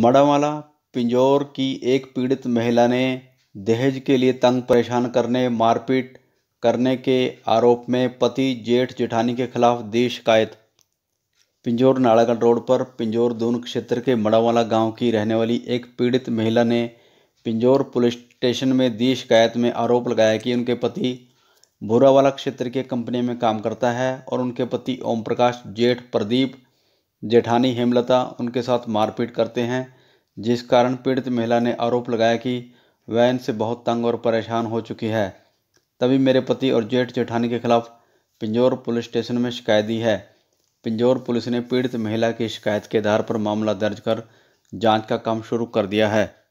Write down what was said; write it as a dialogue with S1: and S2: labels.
S1: मड़ावाला पिंजौर की एक पीड़ित महिला ने दहेज के लिए तंग परेशान करने मारपीट करने के आरोप में पति जेठ जेठानी के खिलाफ दी शिकायत पिंजौर नालागढ़ रोड पर पिंजौर दून क्षेत्र के मड़ावाला गांव की रहने वाली एक पीड़ित महिला ने पिंजौर पुलिस स्टेशन में दी शिकायत में आरोप लगाया कि उनके पति भूरावाला क्षेत्र के कंपनी में काम करता है और उनके पति ओम प्रकाश जेठ प्रदीप जेठानी हेमलता उनके साथ मारपीट करते हैं जिस कारण पीड़ित महिला ने आरोप लगाया कि वह इनसे बहुत तंग और परेशान हो चुकी है तभी मेरे पति और जेठ जेठानी के खिलाफ पिंजौर पुलिस स्टेशन में शिकायत दी है पिंजौर पुलिस ने पीड़ित महिला की शिकायत के आधार पर मामला दर्ज कर जांच का काम शुरू कर दिया है